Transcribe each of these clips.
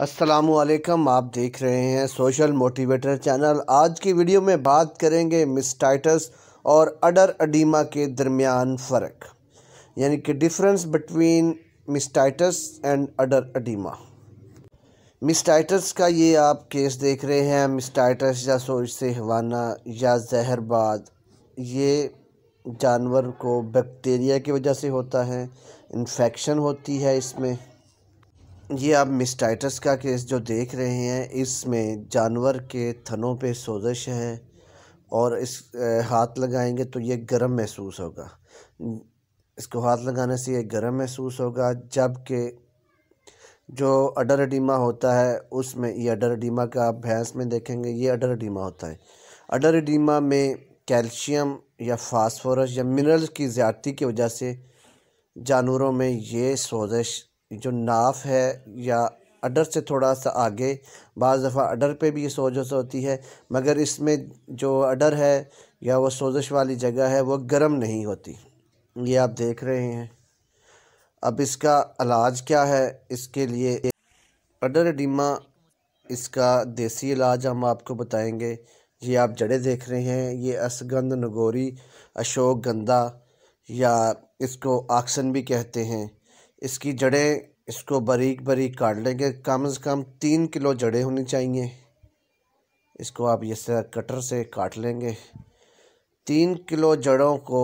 असलकम आप देख रहे हैं सोशल मोटिवेटर चैनल आज की वीडियो में बात करेंगे मिस्टाइटस और अडर अडीमा के दरमियान फ़र्क यानी कि difference between mastitis and udder edema mastitis का ये आप केस देख रहे हैं मिस्टाइटस या सोच से हवाना या जहरबाद ये जानवर को बैक्टीरिया की वजह से होता है इन्फेक्शन होती है इसमें ये आप मिस्टाइटस का केस जो देख रहे हैं इसमें जानवर के थनों पे सोजिश है और इस हाथ लगाएंगे तो ये गर्म महसूस होगा इसको हाथ लगाने से ये गर्म महसूस होगा जबकि जो अडर अडीमा होता है उसमें ये अडर अडीमा का आप भैंस में देखेंगे ये अडर अडीमा होता है अडर अडीमा में कैल्शियम या फास्फोरस या मिनरल्स की ज़्यादती की वजह से जानवरों में ये सोजिश जो नाफ है या अडर से थोड़ा सा आगे बज़ दफ़ा अडर पे भी ये सोजश होती है मगर इसमें जो अडर है या वो सोजश वाली जगह है वो गर्म नहीं होती ये आप देख रहे हैं अब इसका इलाज क्या है इसके लिए अडर डिमा इसका देसी इलाज हम आपको बताएंगे ये आप जड़े देख रहे हैं ये असगंध नगोरी अशोक गंदा या इसको आक्सन भी कहते हैं इसकी जड़ें इसको बारीक बारीक काट लेंगे कम से कम तीन किलो जड़ें होनी चाहिए इसको आप इस तरह कटर से काट लेंगे तीन किलो जड़ों को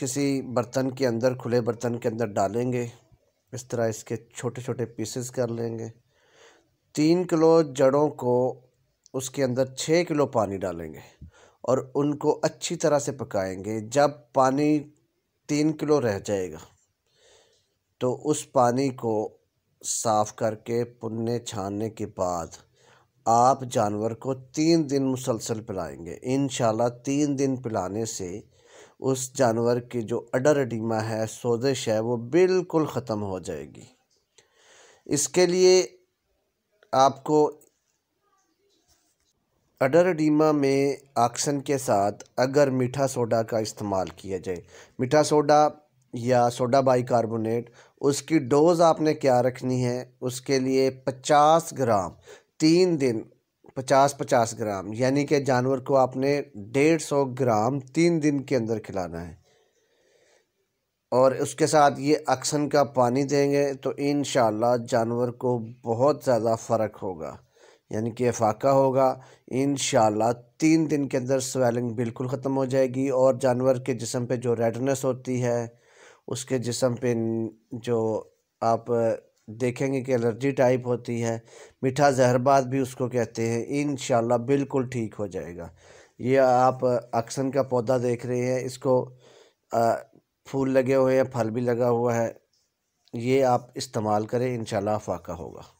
किसी बर्तन के अंदर खुले बर्तन के अंदर डालेंगे इस तरह इसके छोटे छोटे पीसेस कर लेंगे तीन किलो जड़ों को उसके अंदर छः किलो पानी डालेंगे और उनको अच्छी तरह से पकाएंगे जब पानी तीन किलो रह जाएगा तो उस पानी को साफ़ करके पुन्ने छानने के बाद आप जानवर को तीन दिन मुसलसल पिलाएंगे इन तीन दिन पिलाने से उस जानवर की जो अडर अडीमा है सोजिश है वो बिल्कुल ख़त्म हो जाएगी इसके लिए आपको अडर अडीमा में आक्सन के साथ अगर मीठा सोडा का इस्तेमाल किया जाए मीठा सोडा या सोडा बाइकार्बोनेट उसकी डोज़ आपने क्या रखनी है उसके लिए पचास ग्राम तीन दिन पचास पचास ग्राम यानी कि जानवर को आपने डेढ़ सौ ग्राम तीन दिन के अंदर खिलाना है और उसके साथ ये अक्सन का पानी देंगे तो इन जानवर को बहुत ज़्यादा फ़र्क होगा यानी कि फाका होगा इन तीन दिन के अंदर स्वेलिंग बिल्कुल ख़त्म हो जाएगी और जानवर के जिसम पे जो रेडनेस होती है उसके जिसम पे जो आप देखेंगे कि एलर्जी टाइप होती है मीठा जहरबाद भी उसको कहते हैं इन बिल्कुल ठीक हो जाएगा ये आप अक्सन का पौधा देख रहे हैं इसको फूल लगे हुए हैं फल भी लगा हुआ है ये आप इस्तेमाल करें इन फाका होगा